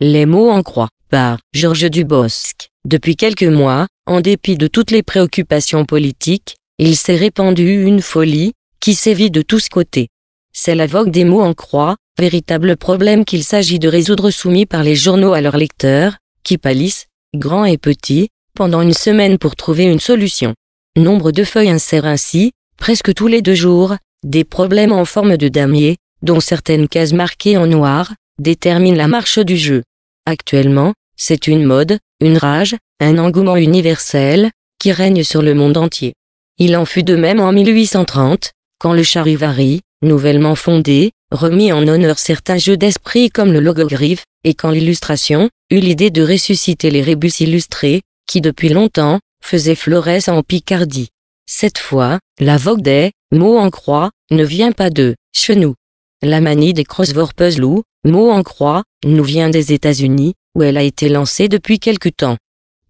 Les mots en croix, par Georges Dubosc. Depuis quelques mois, en dépit de toutes les préoccupations politiques, il s'est répandu une folie, qui sévit de tous côtés. C'est la vogue des mots en croix, véritable problème qu'il s'agit de résoudre soumis par les journaux à leurs lecteurs, qui pâlissent, grands et petits, pendant une semaine pour trouver une solution. Nombre de feuilles insèrent ainsi, presque tous les deux jours, des problèmes en forme de damier, dont certaines cases marquées en noir, détermine la marche du jeu. Actuellement, c'est une mode, une rage, un engouement universel, qui règne sur le monde entier. Il en fut de même en 1830, quand le charivari, nouvellement fondé, remit en honneur certains jeux d'esprit comme le logogriffe, et quand l'illustration, eut l'idée de ressusciter les rébus illustrés, qui depuis longtemps, faisaient floresse en Picardie. Cette fois, la vogue des mots en croix ne vient pas de chez nous, la manie des crossword puzzles mot en croix, nous vient des États-Unis, où elle a été lancée depuis quelque temps.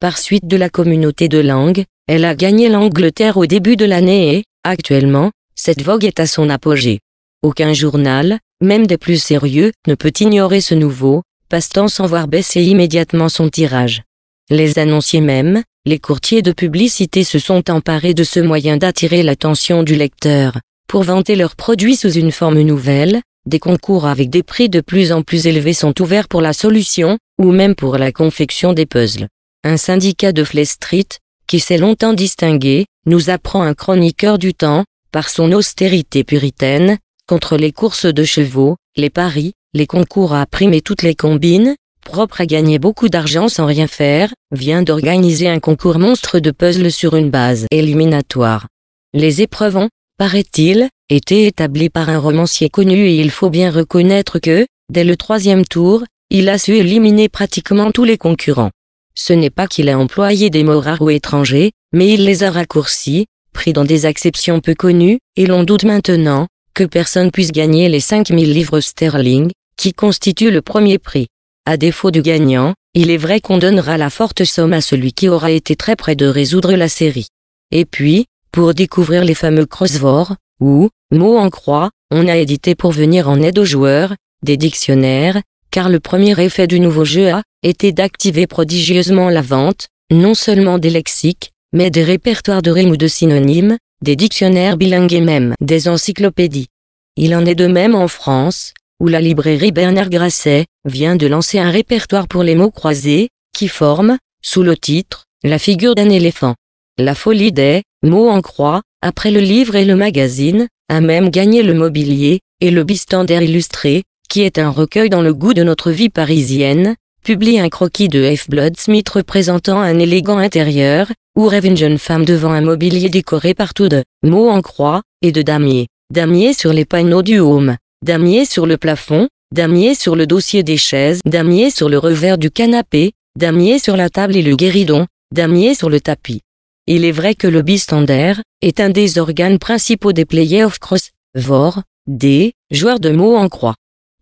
Par suite de la communauté de langues, elle a gagné l'Angleterre au début de l'année et, actuellement, cette vogue est à son apogée. Aucun journal, même des plus sérieux, ne peut ignorer ce nouveau, passe-temps sans voir baisser immédiatement son tirage. Les annonciers même, les courtiers de publicité se sont emparés de ce moyen d'attirer l'attention du lecteur pour vanter leurs produits sous une forme nouvelle, des concours avec des prix de plus en plus élevés sont ouverts pour la solution, ou même pour la confection des puzzles. Un syndicat de Flay Street, qui s'est longtemps distingué, nous apprend un chroniqueur du temps, par son austérité puritaine, contre les courses de chevaux, les paris, les concours à primes et toutes les combines, propres à gagner beaucoup d'argent sans rien faire, vient d'organiser un concours monstre de puzzles sur une base éliminatoire. Les épreuves ont, paraît-il, été établi par un romancier connu et il faut bien reconnaître que, dès le troisième tour, il a su éliminer pratiquement tous les concurrents. Ce n'est pas qu'il a employé des mots rares ou étrangers, mais il les a raccourcis, pris dans des acceptions peu connues, et l'on doute maintenant, que personne puisse gagner les 5000 livres sterling, qui constituent le premier prix. À défaut du gagnant, il est vrai qu'on donnera la forte somme à celui qui aura été très près de résoudre la série. Et puis, pour découvrir les fameux crosswords, ou, mots en croix, on a édité pour venir en aide aux joueurs, des dictionnaires, car le premier effet du nouveau jeu a été d'activer prodigieusement la vente, non seulement des lexiques, mais des répertoires de rimes ou de synonymes, des dictionnaires bilingues et même des encyclopédies. Il en est de même en France, où la librairie Bernard Grasset vient de lancer un répertoire pour les mots croisés, qui forme, sous le titre, la figure d'un éléphant. La folie des mots en croix, après le livre et le magazine, a même gagné le mobilier et le bistander illustré, qui est un recueil dans le goût de notre vie parisienne, publie un croquis de F. Bloodsmith représentant un élégant intérieur, où rêve une jeune femme devant un mobilier décoré partout de mots en croix et de damier. Damier sur les panneaux du home, damier sur le plafond, damier sur le dossier des chaises, damier sur le revers du canapé, damier sur la table et le guéridon, damier sur le tapis. Il est vrai que le bistander est un des organes principaux des playoffs cross, vor, des joueurs de mots en croix.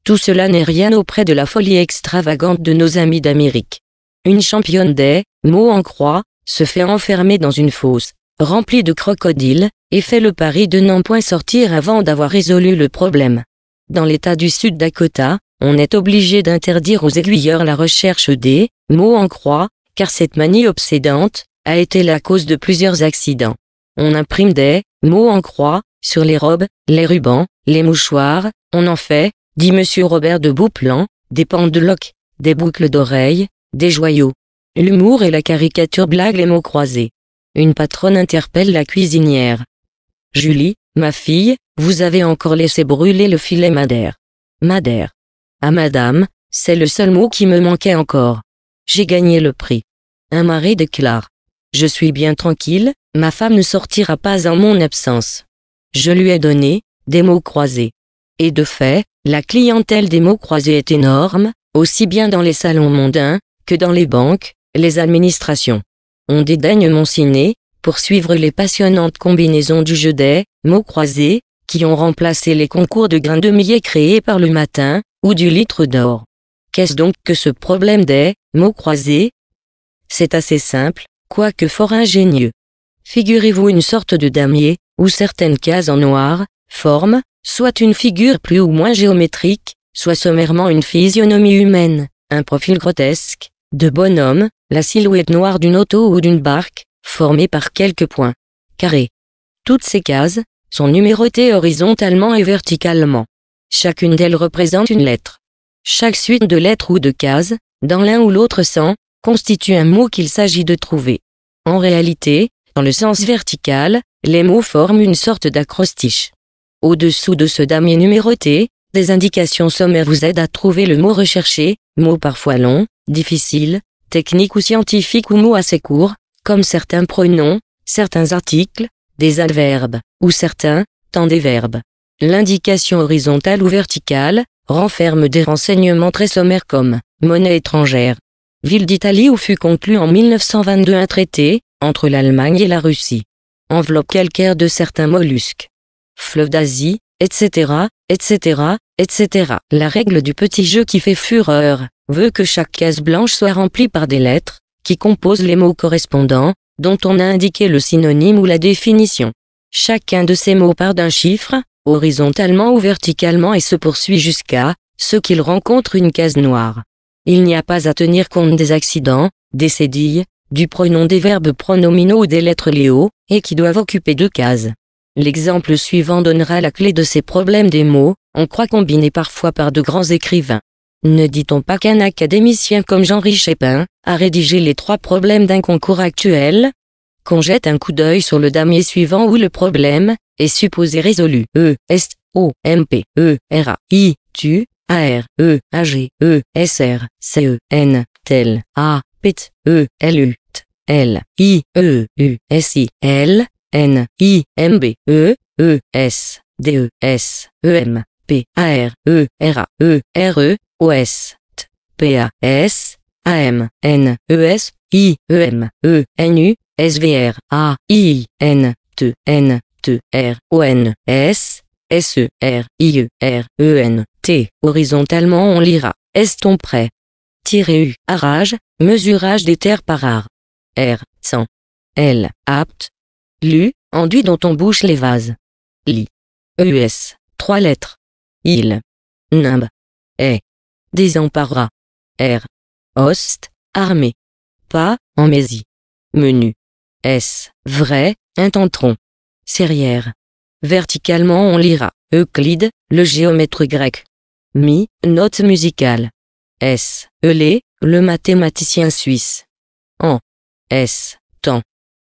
Tout cela n'est rien auprès de la folie extravagante de nos amis d'Amérique. Une championne des mots en croix se fait enfermer dans une fosse remplie de crocodiles et fait le pari de n'en point sortir avant d'avoir résolu le problème. Dans l'État du Sud Dakota, on est obligé d'interdire aux aiguilleurs la recherche des mots en croix, car cette manie obsédante a été la cause de plusieurs accidents. On imprime des mots en croix sur les robes, les rubans, les mouchoirs, on en fait, dit monsieur Robert de Bouplan, des pendeloques, des boucles d'oreilles, des joyaux. L'humour et la caricature blaguent les mots croisés. Une patronne interpelle la cuisinière. Julie, ma fille, vous avez encore laissé brûler le filet madère. Madère. Ah madame, c'est le seul mot qui me manquait encore. J'ai gagné le prix. Un mari déclare. Je suis bien tranquille, ma femme ne sortira pas en mon absence. Je lui ai donné des mots croisés. Et de fait, la clientèle des mots croisés est énorme, aussi bien dans les salons mondains que dans les banques, les administrations. On dédaigne mon ciné pour suivre les passionnantes combinaisons du jeu des mots croisés qui ont remplacé les concours de grains de millet créés par le matin ou du litre d'or. Qu'est-ce donc que ce problème des mots croisés C'est assez simple, quoique fort ingénieux. Figurez-vous une sorte de damier, où certaines cases en noir, forment, soit une figure plus ou moins géométrique, soit sommairement une physionomie humaine, un profil grotesque, de bonhomme, la silhouette noire d'une auto ou d'une barque, formée par quelques points carrés. Toutes ces cases sont numérotées horizontalement et verticalement. Chacune d'elles représente une lettre. Chaque suite de lettres ou de cases, dans l'un ou l'autre sens, constitue un mot qu'il s'agit de trouver. En réalité, dans le sens vertical, les mots forment une sorte d'acrostiche. Au-dessous de ce damier numéroté, des indications sommaires vous aident à trouver le mot recherché, mot parfois long, difficile, technique ou scientifique ou mot assez court, comme certains pronoms, certains articles, des adverbes, ou certains, tant des verbes. L'indication horizontale ou verticale renferme des renseignements très sommaires comme monnaie étrangère, ville d'Italie où fut conclu en 1922 un traité, entre l'Allemagne et la Russie. Enveloppe calcaire de certains mollusques. Fleuve d'Asie, etc., etc., etc. La règle du petit jeu qui fait fureur, veut que chaque case blanche soit remplie par des lettres, qui composent les mots correspondants, dont on a indiqué le synonyme ou la définition. Chacun de ces mots part d'un chiffre, horizontalement ou verticalement et se poursuit jusqu'à ce qu'il rencontre une case noire. Il n'y a pas à tenir compte des accidents, des cédilles, du pronom des verbes pronominaux ou des lettres léo, et qui doivent occuper deux cases. L'exemple suivant donnera la clé de ces problèmes des mots, on croit combinés parfois par de grands écrivains. Ne dit-on pas qu'un académicien comme jean richepin a rédigé les trois problèmes d'un concours actuel Qu'on jette un coup d'œil sur le damier suivant où le problème est supposé résolu. E, S, O, M, P, E, R, A, I, TU, a r E, a g E, s r c e N, l A, t E, u T, L, I, E, U, s i L, N, I, M, B, E, E, S, D, E, S, E, M, P, A, R, E, R, A, E, R, E, O, S, T, P, A, S, A, M, N, E, S, I, E, M, E, N, U, S, V, R, A, I, N, T, N, T, R, O, N, S, S, E, R, I, E, R, E, N, T. Horizontalement on lira. Est-on prêt U. Arage, mesurage des terres par art. R. 100. L. Apte. Lu, enduit dont on bouche les vases. Li. E. us Trois lettres. Il. Nimb. E. désemparera R. Host, armé Pas, en mésie. Menu. S. Vrai, intentron. Serrière. Verticalement on lira. Euclide, le géomètre grec. Mi, note musicale. S. Euler, le mathématicien suisse. En. S. Temps.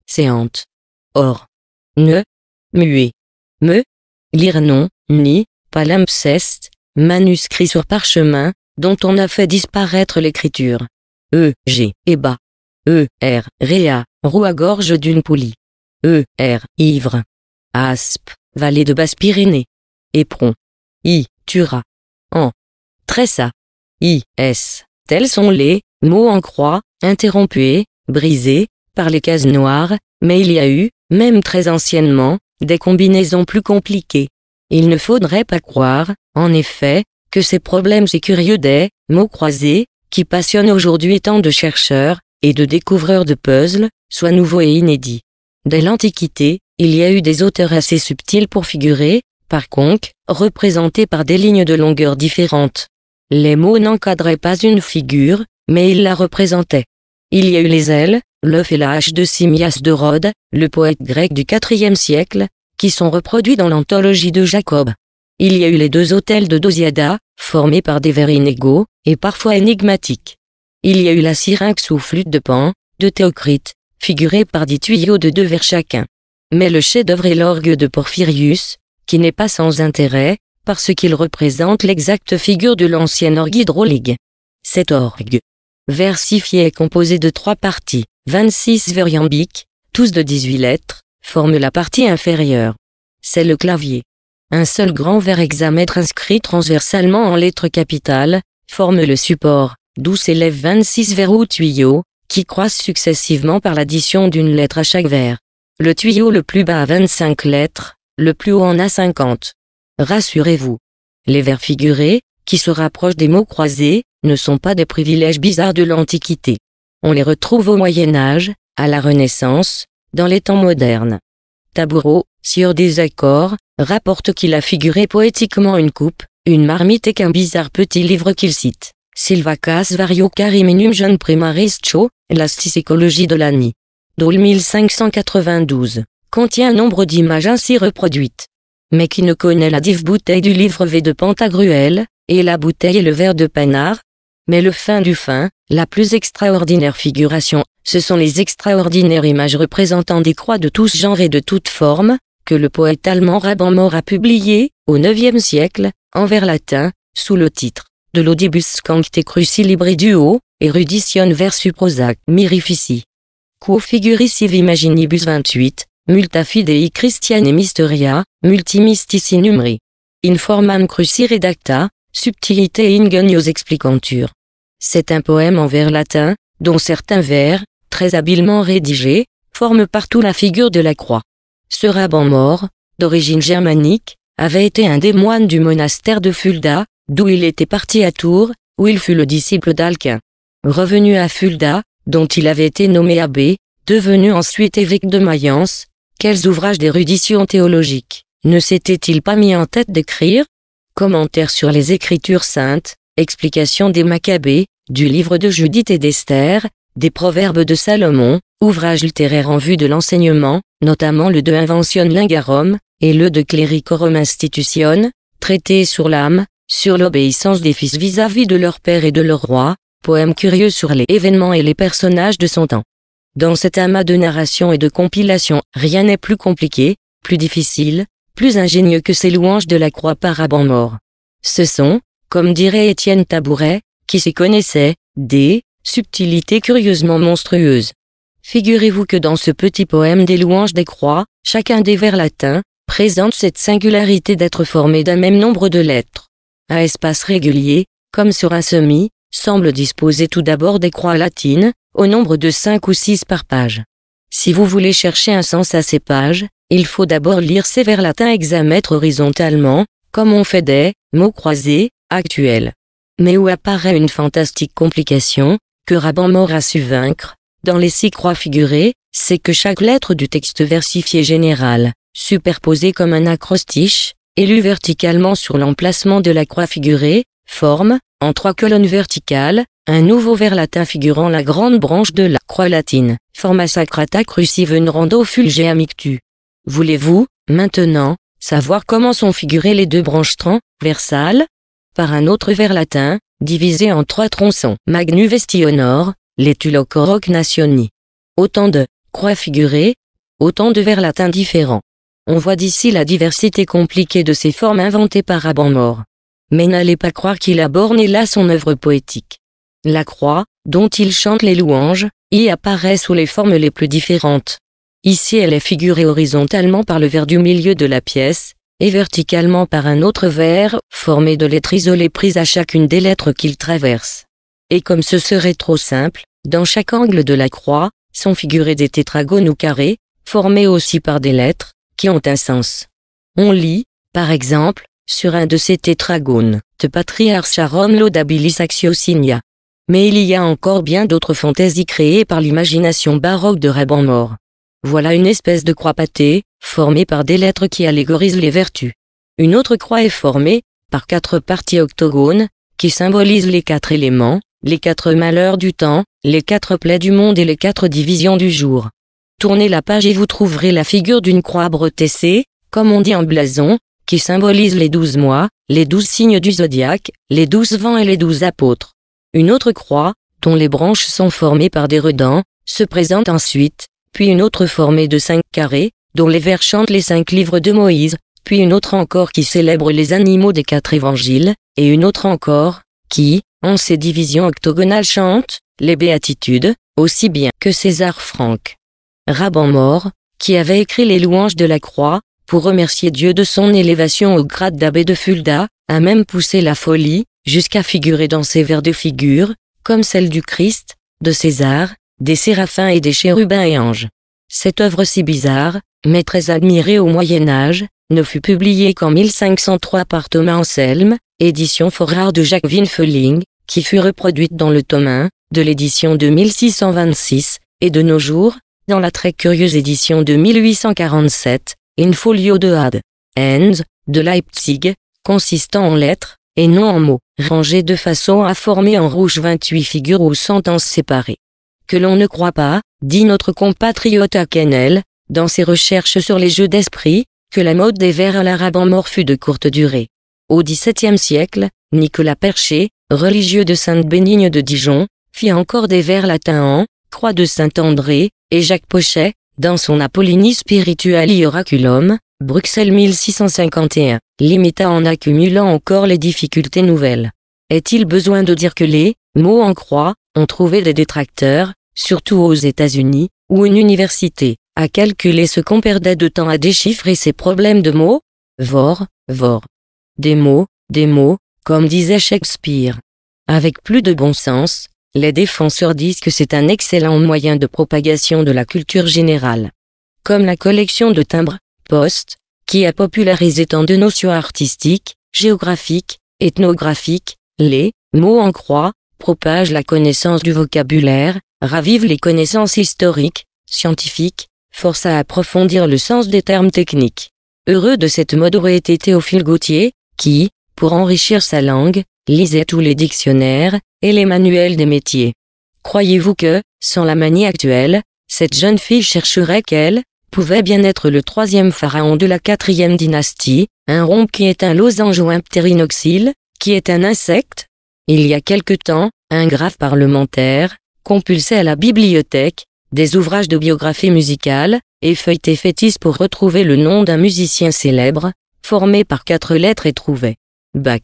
Séante. Or. Ne. Muet. Me. Lire non, ni, palimpseste, manuscrit sur parchemin, dont on a fait disparaître l'écriture. E. G. Eba. E. R. Réa, roue à gorge d'une poulie. E. R. Ivre. Aspe, vallée de Basse-Pyrénées. Éperon. I. tura en tressa, s Tels sont les mots en croix, interrompus brisés par les cases noires, mais il y a eu, même très anciennement, des combinaisons plus compliquées. Il ne faudrait pas croire, en effet, que ces problèmes et curieux des mots croisés, qui passionnent aujourd'hui tant de chercheurs et de découvreurs de puzzles, soient nouveaux et inédits. Dès l'Antiquité, il y a eu des auteurs assez subtils pour figurer, par conque, représentés par des lignes de longueur différentes. Les mots n'encadraient pas une figure, mais ils la représentaient. Il y a eu les ailes, l'œuf et la hache de Simias de Rhodes, le poète grec du IVe siècle, qui sont reproduits dans l'anthologie de Jacob. Il y a eu les deux autels de Dosiada, formés par des vers inégaux, et parfois énigmatiques. Il y a eu la syrinx ou flûte de Pan, de Théocrite, figurée par dix tuyaux de deux vers chacun. Mais le chef-d'œuvre est l'orgue de Porphyrius, qui n'est pas sans intérêt, parce qu'il représente l'exacte figure de l'ancienne orgue hydraulique. Cet orgue versifié est composé de trois parties, 26 vers tous de 18 lettres, forment la partie inférieure. C'est le clavier. Un seul grand vers hexamètre inscrit transversalement en lettres capitales, forme le support, d'où s'élèvent 26 vers ou tuyaux, qui croissent successivement par l'addition d'une lettre à chaque vers. Le tuyau le plus bas à 25 lettres, le plus haut en a 50. Rassurez-vous. Les vers figurés, qui se rapprochent des mots croisés, ne sont pas des privilèges bizarres de l'Antiquité. On les retrouve au Moyen Âge, à la Renaissance, dans les temps modernes. Taboureau, sieur des accords, rapporte qu'il a figuré poétiquement une coupe, une marmite et qu'un bizarre petit livre qu'il cite. Silvacas vario cariminum jeune Cho, la psychologie de l'ani. Dole 1592 contient un nombre d'images ainsi reproduites. Mais qui ne connaît la div bouteille du livre V de Pantagruel, et la bouteille et le verre de Panard Mais le fin du fin, la plus extraordinaire figuration, ce sont les extraordinaires images représentant des croix de tous genres et de toutes formes, que le poète allemand Rabban-Mort a publié, au IXe siècle, en vers latin, sous le titre de l'Audibus cruci libri Duo, Erudition versus Prosac Mirifici. Quo figurisive imaginibus 28, multafidei Christiane mysteria, Numeri. Informam cruci redacta, subtilité ingenios explicantur. C'est un poème en vers latin, dont certains vers, très habilement rédigés, forment partout la figure de la croix. Ce rabbin mort, d'origine germanique, avait été un des moines du monastère de Fulda, d'où il était parti à Tours, où il fut le disciple d'Alquin. Revenu à Fulda, dont il avait été nommé abbé, devenu ensuite évêque de Mayence, quels ouvrages d'érudition théologique ne s'était-il pas mis en tête d'écrire Commentaires sur les Écritures saintes, explication des Maccabées, du livre de Judith et d'Esther, des Proverbes de Salomon, ouvrages littéraire en vue de l'enseignement, notamment le de Invention Lingarum et le de Clericorum Institution, traité sur l'âme, sur l'obéissance des fils vis-à-vis -vis de leur père et de leur roi, poème curieux sur les événements et les personnages de son temps. Dans cet amas de narration et de compilation, rien n'est plus compliqué, plus difficile, plus ingénieux que ces louanges de la croix par mort. Ce sont, comme dirait Étienne Tabouret, qui s'y connaissait, des subtilités curieusement monstrueuses. Figurez-vous que dans ce petit poème des louanges des croix, chacun des vers latins, présente cette singularité d'être formé d'un même nombre de lettres. Un espace régulier, comme sur un semis, semble disposer tout d'abord des croix latines, au nombre de cinq ou six par page. Si vous voulez chercher un sens à ces pages, il faut d'abord lire ces vers latins hexamètres horizontalement, comme on fait des mots croisés, actuels. Mais où apparaît une fantastique complication, que Rabban-Mort a su vaincre, dans les six croix figurées, c'est que chaque lettre du texte versifié général, superposée comme un acrostiche, est lue verticalement sur l'emplacement de la croix figurée, forme, en trois colonnes verticales, un nouveau vers latin figurant la grande branche de la croix latine, forma sacrata rando fulge amictu. Voulez-vous, maintenant, savoir comment sont figurées les deux branches transversales Par un autre vers latin, divisé en trois tronçons, magnu vestionor, tulocoroc nationi. Autant de croix figurées, autant de vers latins différents. On voit d'ici la diversité compliquée de ces formes inventées par Abamor mais n'allez pas croire qu'il a borné là son œuvre poétique. La croix, dont il chante les louanges, y apparaît sous les formes les plus différentes. Ici elle est figurée horizontalement par le verre du milieu de la pièce, et verticalement par un autre verre, formé de lettres isolées prises à chacune des lettres qu'il traverse. Et comme ce serait trop simple, dans chaque angle de la croix, sont figurés des tétragones ou carrés, formés aussi par des lettres, qui ont un sens. On lit, par exemple, sur un de ces tétragones, de Patriarcharum laudabilis signia. Mais il y a encore bien d'autres fantaisies créées par l'imagination baroque de Rabban-Mort. Voilà une espèce de croix pâtée, formée par des lettres qui allégorisent les vertus. Une autre croix est formée, par quatre parties octogones, qui symbolisent les quatre éléments, les quatre malheurs du temps, les quatre plaies du monde et les quatre divisions du jour. Tournez la page et vous trouverez la figure d'une croix bretessée, comme on dit en blason, qui symbolise les douze mois, les douze signes du zodiaque, les douze vents et les douze apôtres. Une autre croix, dont les branches sont formées par des redans, se présente ensuite, puis une autre formée de cinq carrés, dont les vers chantent les cinq livres de Moïse, puis une autre encore qui célèbre les animaux des quatre évangiles, et une autre encore, qui, en ses divisions octogonales chante, les béatitudes, aussi bien que César Franck. Rabban mort, qui avait écrit les louanges de la croix, pour remercier Dieu de son élévation au grade d'abbé de Fulda, a même poussé la folie, jusqu'à figurer dans ses vers de figure, comme celle du Christ, de César, des séraphins et des chérubins et anges. Cette œuvre si bizarre, mais très admirée au Moyen Âge, ne fut publiée qu'en 1503 par Thomas Anselme, édition fort rare de Jacques Winfeling, qui fut reproduite dans le tome de l'édition de 1626, et de nos jours, dans la très curieuse édition de 1847, folio de Had, de Leipzig, consistant en lettres, et non en mots, rangées de façon à former en rouge 28 figures ou sentences séparées. Que l'on ne croit pas, dit notre compatriote Akenel, dans ses recherches sur les jeux d'esprit, que la mode des vers à l'arabe en mort fut de courte durée. Au XVIIe siècle, Nicolas Percher, religieux de Sainte-Bénigne de Dijon, fit encore des vers latins en Croix de Saint-André, et Jacques Pochet, dans son Apollini Spirituali Oraculum, Bruxelles 1651, limita en accumulant encore les difficultés nouvelles. Est-il besoin de dire que les mots en croix ont trouvé des détracteurs, surtout aux États-Unis, ou une université à calculer ce qu'on perdait de temps à déchiffrer ces problèmes de mots Vor, vor. Des mots, des mots, comme disait Shakespeare. Avec plus de bon sens, les défenseurs disent que c'est un excellent moyen de propagation de la culture générale. Comme la collection de timbres, Poste, qui a popularisé tant de notions artistiques, géographiques, ethnographiques, les mots en croix, propagent la connaissance du vocabulaire, ravivent les connaissances historiques, scientifiques, forcent à approfondir le sens des termes techniques. Heureux de cette mode aurait été Théophile Gautier, qui, pour enrichir sa langue, lisez tous les dictionnaires et les manuels des métiers. Croyez-vous que, sans la manie actuelle, cette jeune fille chercherait qu'elle pouvait bien être le troisième pharaon de la quatrième dynastie, un romp qui est un losange ou un ptérinoxyle, qui est un insecte Il y a quelque temps, un grave parlementaire, compulsait à la bibliothèque, des ouvrages de biographie musicale, et feuilletait fétis pour retrouver le nom d'un musicien célèbre, formé par quatre lettres et trouvait. Bach.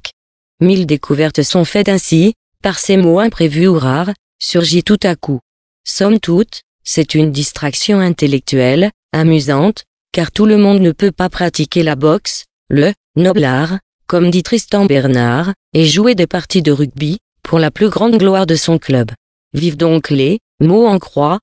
Mille découvertes sont faites ainsi, par ces mots imprévus ou rares, surgit tout à coup. Somme toute, c'est une distraction intellectuelle, amusante, car tout le monde ne peut pas pratiquer la boxe, le noble art, comme dit Tristan Bernard, et jouer des parties de rugby, pour la plus grande gloire de son club. Vive donc les mots en croix,